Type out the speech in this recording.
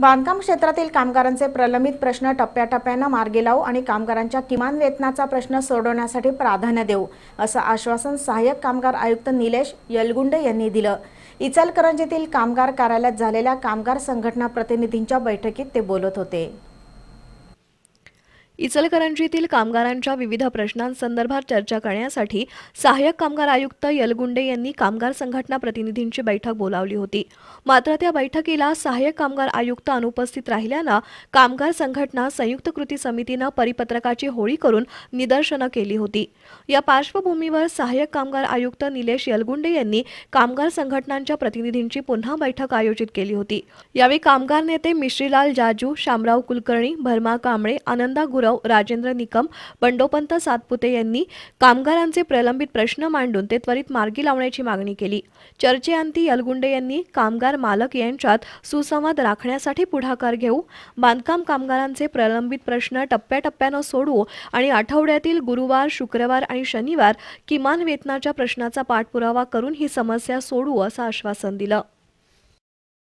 बांधकाम क्षेत्रातील कामगारांचे प्रलंबित प्रश्न टप्प्याटप्प्यानं मार्गे लावू आणि कामगारांच्या किमान वेतनाचा प्रश्न सोडवण्यासाठी प्राधान्य देऊ असं आश्वासन सहाय्यक कामगार आयुक्त निलेश यलगुंडे यांनी दिलं इचलकरंजीतील कामगार कार्यालयात झालेल्या कामगार संघटना प्रतिनिधींच्या बैठकीत ते बोलत होते इचलकरंजीतील कामगारांच्या विविध प्रश्नांसंदर्भात चर्चा करण्यासाठी सहाय्यक कामगार आयुक्त यलगुंडे यांनी कामगार संघटना प्रतिनिधींची बैठक बोलावली होती मात्र त्या बैठकीला सहाय्यक कामगार आयुक्त अनुपस्थित राहिल्यानं कामगार संघटना संयुक्त कृती समितीनं परिपत्रकाची होळी करून निदर्शनं केली होती या पार्श्वभूमीवर सहाय्यक कामगार आयुक्त निलेश यलगुंडे यांनी कामगार संघटनांच्या प्रतिनिधींची पुन्हा बैठक आयोजित केली होती यावेळी कामगार नेते मिश्रीलाल जाजू शामराव कुलकर्णी भरमा कांबळे आनंदा गुरु राजेंद्र निकम बंडोपंत सातपुते यांनी कामगारांचे प्रलंबित प्रश्न मांडून ते त्वरित मार्गी लावण्याची मागणी केली चर्चेअंती यलगुंडे यांनी कामगार मालक यांच्यात सुसंवाद राखण्यासाठी पुढाकार घेऊ बांधकाम कामगारांचे प्रलंबित प्रश्न टप्प्याटप्प्यानं सोडवू आणि आठवड्यातील गुरुवार शुक्रवार आणि शनिवार किमान वेतनाच्या प्रश्नाचा पाठपुरावा करून ही समस्या सोडवू असं आश्वासन दिलं